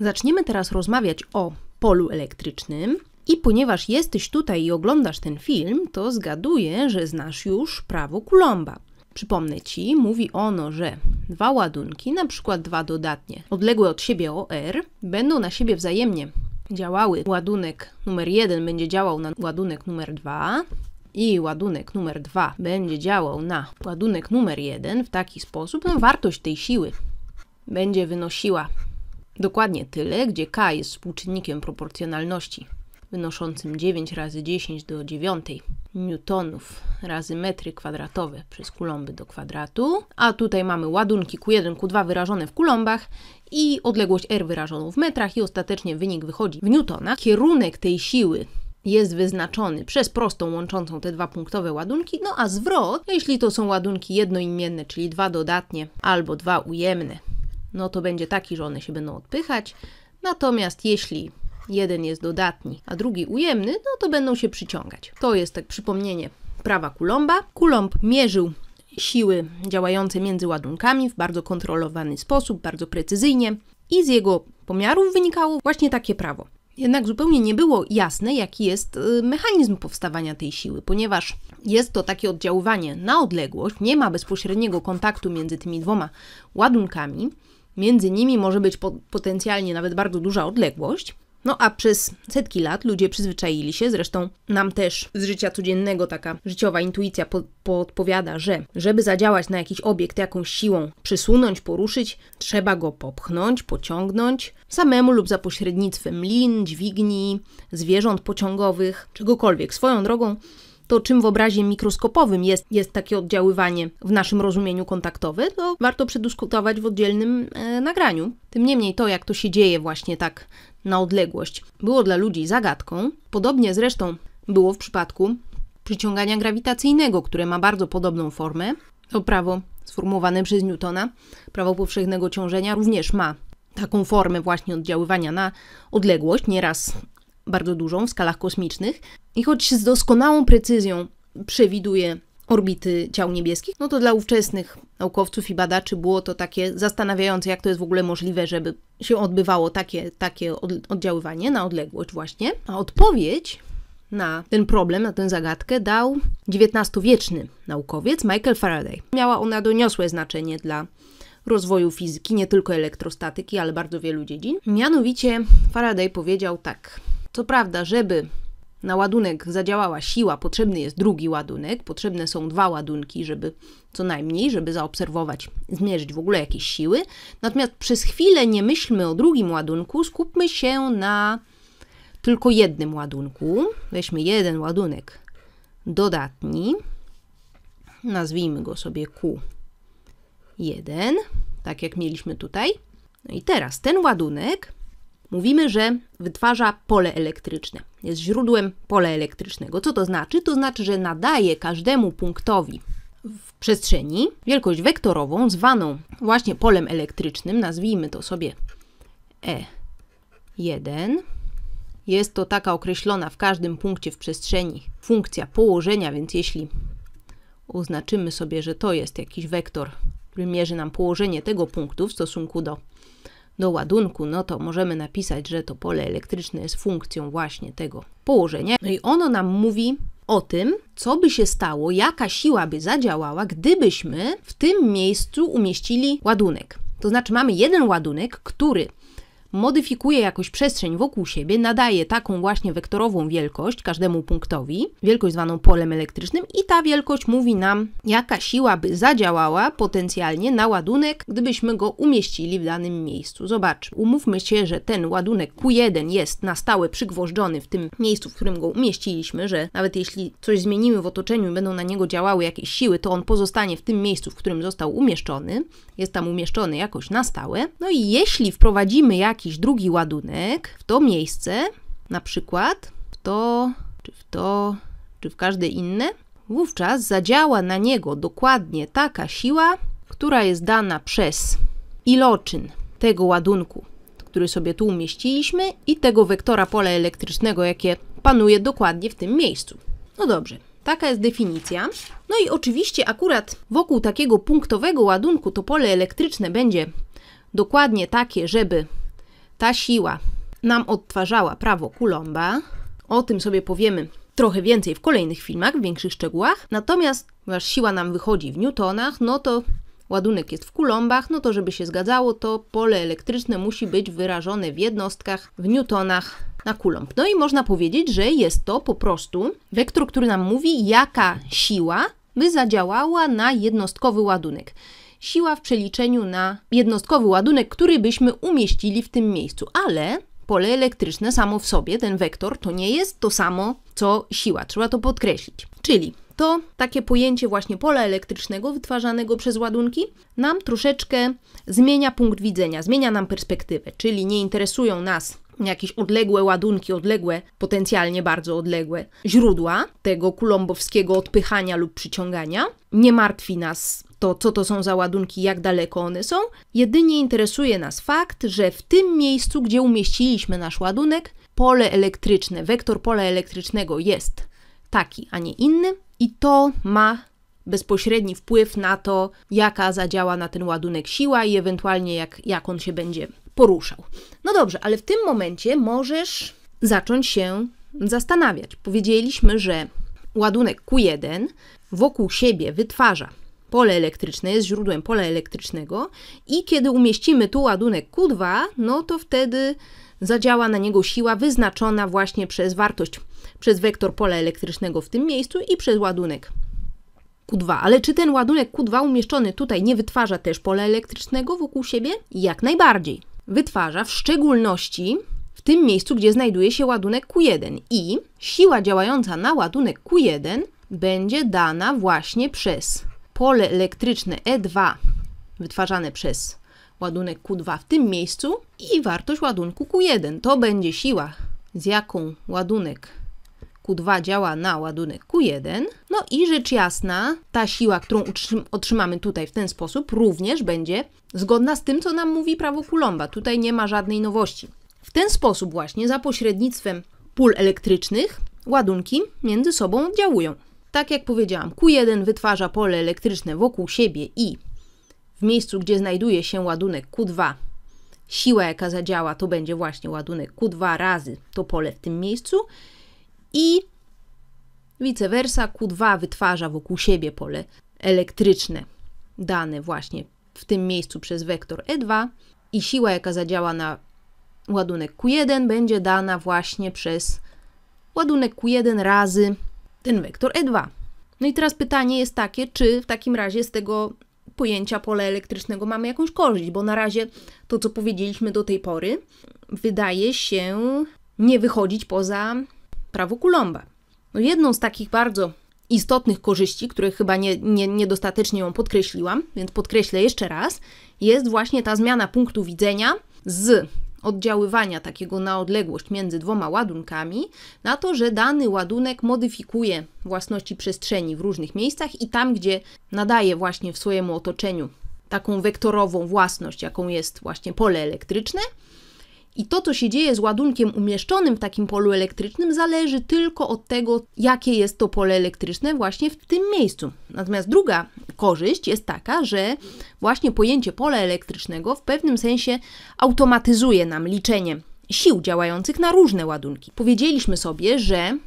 Zaczniemy teraz rozmawiać o polu elektrycznym. I ponieważ jesteś tutaj i oglądasz ten film, to zgaduję, że znasz już prawo Coulomba. Przypomnę Ci, mówi ono, że dwa ładunki, na przykład dwa dodatnie, odległe od siebie o R, będą na siebie wzajemnie działały. Ładunek numer 1 będzie działał na ładunek numer 2 i ładunek numer 2 będzie działał na ładunek numer 1 w taki sposób, no wartość tej siły będzie wynosiła Dokładnie tyle, gdzie k jest współczynnikiem proporcjonalności, wynoszącym 9 razy 10 do 9 newtonów razy metry kwadratowe przez kulomby do kwadratu, a tutaj mamy ładunki Q1, Q2 wyrażone w kulombach i odległość R wyrażoną w metrach i ostatecznie wynik wychodzi w newtonach. Kierunek tej siły jest wyznaczony przez prostą łączącą te dwa punktowe ładunki, no a zwrot, jeśli to są ładunki jednoimienne, czyli dwa dodatnie albo dwa ujemne no to będzie taki, że one się będą odpychać. Natomiast jeśli jeden jest dodatni, a drugi ujemny, no to będą się przyciągać. To jest tak przypomnienie prawa Coulomba. Coulomb mierzył siły działające między ładunkami w bardzo kontrolowany sposób, bardzo precyzyjnie i z jego pomiarów wynikało właśnie takie prawo. Jednak zupełnie nie było jasne, jaki jest y, mechanizm powstawania tej siły, ponieważ jest to takie oddziaływanie na odległość, nie ma bezpośredniego kontaktu między tymi dwoma ładunkami, Między nimi może być po potencjalnie nawet bardzo duża odległość. No a przez setki lat ludzie przyzwyczaili się, zresztą nam też z życia codziennego taka życiowa intuicja po podpowiada, że żeby zadziałać na jakiś obiekt jakąś siłą, przysunąć, poruszyć, trzeba go popchnąć, pociągnąć samemu lub za pośrednictwem lin, dźwigni, zwierząt pociągowych, czegokolwiek. Swoją drogą to czym w obrazie mikroskopowym jest, jest takie oddziaływanie w naszym rozumieniu kontaktowe, to warto przedyskutować w oddzielnym e, nagraniu. Tym niemniej to, jak to się dzieje właśnie tak na odległość, było dla ludzi zagadką. Podobnie zresztą było w przypadku przyciągania grawitacyjnego, które ma bardzo podobną formę. To no, prawo sformułowane przez Newtona, prawo powszechnego ciążenia, również ma taką formę właśnie oddziaływania na odległość, nieraz bardzo dużą w skalach kosmicznych, i choć z doskonałą precyzją przewiduje orbity ciał niebieskich, no to dla ówczesnych naukowców i badaczy było to takie zastanawiające, jak to jest w ogóle możliwe, żeby się odbywało takie, takie oddziaływanie na odległość właśnie. A odpowiedź na ten problem, na tę zagadkę dał XIX-wieczny naukowiec Michael Faraday. Miała ona doniosłe znaczenie dla rozwoju fizyki, nie tylko elektrostatyki, ale bardzo wielu dziedzin. Mianowicie Faraday powiedział tak – co prawda, żeby na ładunek zadziałała siła, potrzebny jest drugi ładunek, potrzebne są dwa ładunki, żeby co najmniej, żeby zaobserwować, zmierzyć w ogóle jakieś siły. Natomiast przez chwilę nie myślmy o drugim ładunku, skupmy się na tylko jednym ładunku. Weźmy jeden ładunek dodatni, nazwijmy go sobie Q1, tak jak mieliśmy tutaj. No i teraz ten ładunek Mówimy, że wytwarza pole elektryczne, jest źródłem pola elektrycznego. Co to znaczy? To znaczy, że nadaje każdemu punktowi w przestrzeni wielkość wektorową, zwaną właśnie polem elektrycznym, nazwijmy to sobie E1. Jest to taka określona w każdym punkcie w przestrzeni funkcja położenia, więc jeśli oznaczymy sobie, że to jest jakiś wektor, który mierzy nam położenie tego punktu w stosunku do do ładunku, no to możemy napisać, że to pole elektryczne jest funkcją właśnie tego położenia. No i ono nam mówi o tym, co by się stało, jaka siła by zadziałała, gdybyśmy w tym miejscu umieścili ładunek. To znaczy mamy jeden ładunek, który modyfikuje jakoś przestrzeń wokół siebie, nadaje taką właśnie wektorową wielkość każdemu punktowi, wielkość zwaną polem elektrycznym i ta wielkość mówi nam, jaka siła by zadziałała potencjalnie na ładunek, gdybyśmy go umieścili w danym miejscu. Zobacz, umówmy się, że ten ładunek Q1 jest na stałe przygwożdżony w tym miejscu, w którym go umieściliśmy, że nawet jeśli coś zmienimy w otoczeniu i będą na niego działały jakieś siły, to on pozostanie w tym miejscu, w którym został umieszczony, jest tam umieszczony jakoś na stałe. No i jeśli wprowadzimy jakieś jakiś drugi ładunek w to miejsce, na przykład w to, czy w to, czy w każde inne, wówczas zadziała na niego dokładnie taka siła, która jest dana przez iloczyn tego ładunku, który sobie tu umieściliśmy i tego wektora pola elektrycznego, jakie panuje dokładnie w tym miejscu. No dobrze, taka jest definicja. No i oczywiście akurat wokół takiego punktowego ładunku to pole elektryczne będzie dokładnie takie, żeby ta siła nam odtwarzała prawo Coulomba. O tym sobie powiemy trochę więcej w kolejnych filmach, w większych szczegółach. Natomiast, ponieważ siła nam wychodzi w newtonach, no to ładunek jest w kulombach, no to żeby się zgadzało, to pole elektryczne musi być wyrażone w jednostkach, w newtonach na kulomb. No i można powiedzieć, że jest to po prostu wektor, który nam mówi, jaka siła by zadziałała na jednostkowy ładunek siła w przeliczeniu na jednostkowy ładunek, który byśmy umieścili w tym miejscu. Ale pole elektryczne samo w sobie, ten wektor, to nie jest to samo co siła. Trzeba to podkreślić. Czyli to takie pojęcie właśnie pola elektrycznego wytwarzanego przez ładunki nam troszeczkę zmienia punkt widzenia, zmienia nam perspektywę, czyli nie interesują nas jakieś odległe ładunki, odległe, potencjalnie bardzo odległe źródła tego kulombowskiego odpychania lub przyciągania. Nie martwi nas to, co to są za ładunki, jak daleko one są. Jedynie interesuje nas fakt, że w tym miejscu, gdzie umieściliśmy nasz ładunek, pole elektryczne, wektor pola elektrycznego jest taki, a nie inny, i to ma bezpośredni wpływ na to, jaka zadziała na ten ładunek siła i ewentualnie jak, jak on się będzie poruszał. No dobrze, ale w tym momencie możesz zacząć się zastanawiać. Powiedzieliśmy, że ładunek Q1 wokół siebie wytwarza pole elektryczne, jest źródłem pola elektrycznego i kiedy umieścimy tu ładunek Q2, no to wtedy zadziała na niego siła wyznaczona właśnie przez wartość, przez wektor pola elektrycznego w tym miejscu i przez ładunek Q2. Ale czy ten ładunek Q2 umieszczony tutaj nie wytwarza też pola elektrycznego wokół siebie? Jak najbardziej. Wytwarza w szczególności w tym miejscu, gdzie znajduje się ładunek Q1 i siła działająca na ładunek Q1 będzie dana właśnie przez pole elektryczne E2 wytwarzane przez ładunek Q2 w tym miejscu i wartość ładunku Q1. To będzie siła, z jaką ładunek Q2 działa na ładunek Q1. No i rzecz jasna, ta siła, którą otrzymamy tutaj w ten sposób, również będzie zgodna z tym, co nam mówi prawo Coulomba. Tutaj nie ma żadnej nowości. W ten sposób właśnie, za pośrednictwem pól elektrycznych, ładunki między sobą oddziałują. Tak jak powiedziałam, Q1 wytwarza pole elektryczne wokół siebie i w miejscu, gdzie znajduje się ładunek Q2, siła jaka zadziała to będzie właśnie ładunek Q2 razy to pole w tym miejscu i vice versa Q2 wytwarza wokół siebie pole elektryczne dane właśnie w tym miejscu przez wektor E2 i siła jaka zadziała na ładunek Q1 będzie dana właśnie przez ładunek Q1 razy ten wektor E2. No i teraz pytanie jest takie, czy w takim razie z tego pojęcia pola elektrycznego mamy jakąś korzyść, bo na razie to, co powiedzieliśmy do tej pory, wydaje się nie wychodzić poza prawo Coulomba. No jedną z takich bardzo istotnych korzyści, które chyba nie, nie, niedostatecznie ją podkreśliłam, więc podkreślę jeszcze raz, jest właśnie ta zmiana punktu widzenia z oddziaływania takiego na odległość między dwoma ładunkami, na to, że dany ładunek modyfikuje własności przestrzeni w różnych miejscach i tam, gdzie nadaje właśnie w swojemu otoczeniu taką wektorową własność, jaką jest właśnie pole elektryczne, i to, co się dzieje z ładunkiem umieszczonym w takim polu elektrycznym, zależy tylko od tego, jakie jest to pole elektryczne właśnie w tym miejscu. Natomiast druga korzyść jest taka, że właśnie pojęcie pola elektrycznego w pewnym sensie automatyzuje nam liczenie sił działających na różne ładunki. Powiedzieliśmy sobie, że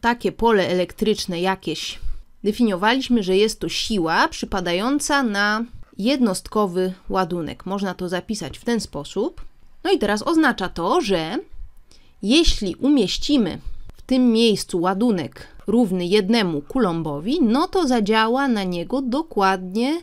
takie pole elektryczne jakieś definiowaliśmy, że jest to siła przypadająca na jednostkowy ładunek. Można to zapisać w ten sposób, no i teraz oznacza to, że jeśli umieścimy w tym miejscu ładunek równy jednemu kulombowi, no to zadziała na niego dokładnie,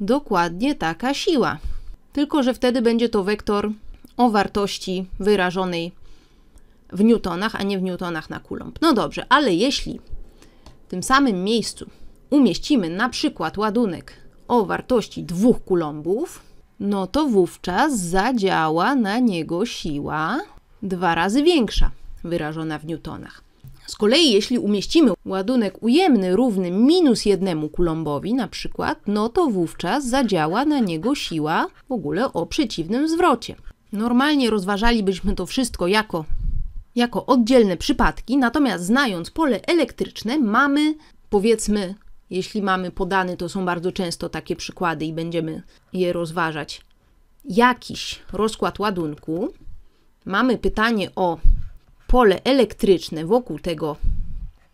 dokładnie taka siła. Tylko, że wtedy będzie to wektor o wartości wyrażonej w newtonach, a nie w newtonach na kulomb. No dobrze, ale jeśli w tym samym miejscu umieścimy na przykład ładunek o wartości dwóch kulombów, no to wówczas zadziała na niego siła dwa razy większa, wyrażona w newtonach. Z kolei jeśli umieścimy ładunek ujemny równy minus jednemu kulombowi na przykład, no to wówczas zadziała na niego siła w ogóle o przeciwnym zwrocie. Normalnie rozważalibyśmy to wszystko jako, jako oddzielne przypadki, natomiast znając pole elektryczne mamy powiedzmy jeśli mamy podany, to są bardzo często takie przykłady i będziemy je rozważać. Jakiś rozkład ładunku. Mamy pytanie o pole elektryczne wokół tego,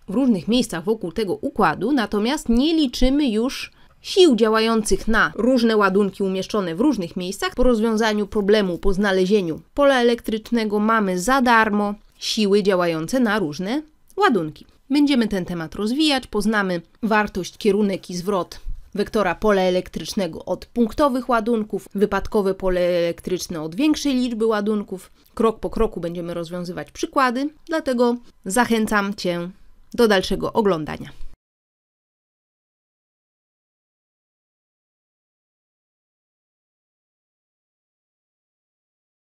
w różnych miejscach wokół tego układu, natomiast nie liczymy już sił działających na różne ładunki umieszczone w różnych miejscach. Po rozwiązaniu problemu, po znalezieniu pola elektrycznego mamy za darmo siły działające na różne ładunki. Będziemy ten temat rozwijać, poznamy wartość, kierunek i zwrot wektora pola elektrycznego od punktowych ładunków, wypadkowe pole elektryczne od większej liczby ładunków. Krok po kroku będziemy rozwiązywać przykłady, dlatego zachęcam Cię do dalszego oglądania.